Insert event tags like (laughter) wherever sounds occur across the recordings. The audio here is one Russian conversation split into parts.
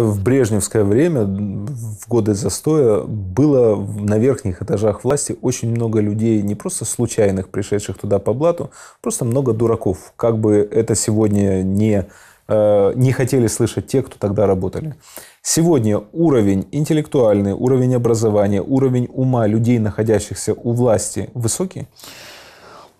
В брежневское время, в годы застоя, было на верхних этажах власти очень много людей, не просто случайных, пришедших туда по блату, просто много дураков. Как бы это сегодня не, э, не хотели слышать те, кто тогда работали. Сегодня уровень интеллектуальный, уровень образования, уровень ума людей, находящихся у власти, высокий?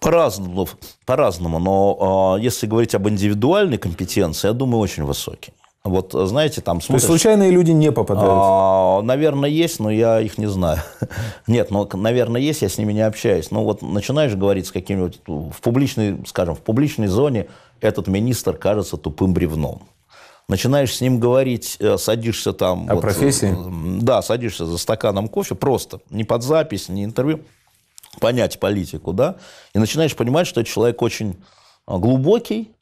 По-разному, по-разному, но э, если говорить об индивидуальной компетенции, я думаю, очень высокий. Вот, знаете, там смотришь... То есть случайные люди не попадают? А, наверное, есть, но я их не знаю. (laughs) Нет, ну, наверное, есть, я с ними не общаюсь. Но ну, вот начинаешь говорить с каким-нибудь... Ну, в публичной, скажем, в публичной зоне этот министр кажется тупым бревном. Начинаешь с ним говорить, э, садишься там... О вот, профессии? Э, да, садишься за стаканом кофе просто. Не под запись, не интервью. Понять политику, да? И начинаешь понимать, что этот человек очень э, глубокий,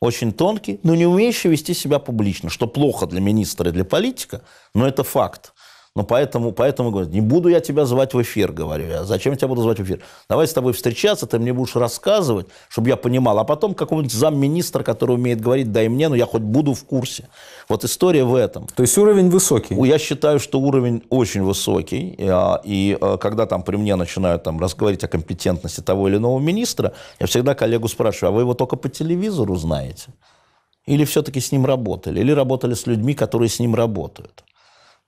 очень тонкий, но не умеющий вести себя публично, что плохо для министра и для политика, но это факт но поэтому, поэтому говорит, не буду я тебя звать в эфир, говорю я. Зачем я тебя буду звать в эфир? Давай с тобой встречаться, ты мне будешь рассказывать, чтобы я понимал. А потом какой-нибудь замминистра, который умеет говорить, дай мне, но я хоть буду в курсе. Вот история в этом. То есть уровень высокий? Я считаю, что уровень очень высокий. А, и а, когда там при мне начинают там разговаривать о компетентности того или иного министра, я всегда коллегу спрашиваю, а вы его только по телевизору знаете? Или все-таки с ним работали? Или работали с людьми, которые с ним работают?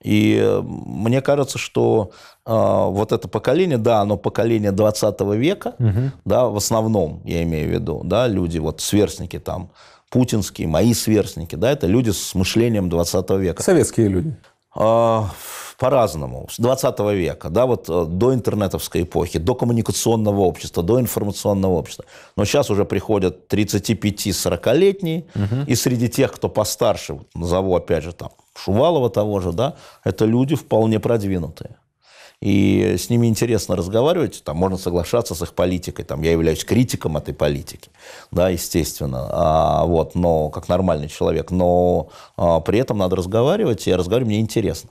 И э, мне кажется, что э, вот это поколение, да, оно поколение 20 века, угу. да, в основном, я имею в виду, да, люди, вот сверстники там, путинские, мои сверстники, да, это люди с мышлением 20 века. Советские люди. Э, по-разному. С 20 века, да, вот э, до интернетовской эпохи, до коммуникационного общества, до информационного общества. Но сейчас уже приходят 35-40-летние, угу. и среди тех, кто постарше, назову опять же там Шувалова того же, да, это люди вполне продвинутые. И с ними интересно разговаривать, там можно соглашаться с их политикой, там я являюсь критиком этой политики, да, естественно, а, вот, но как нормальный человек, но а, при этом надо разговаривать, и я разговариваю, мне интересно.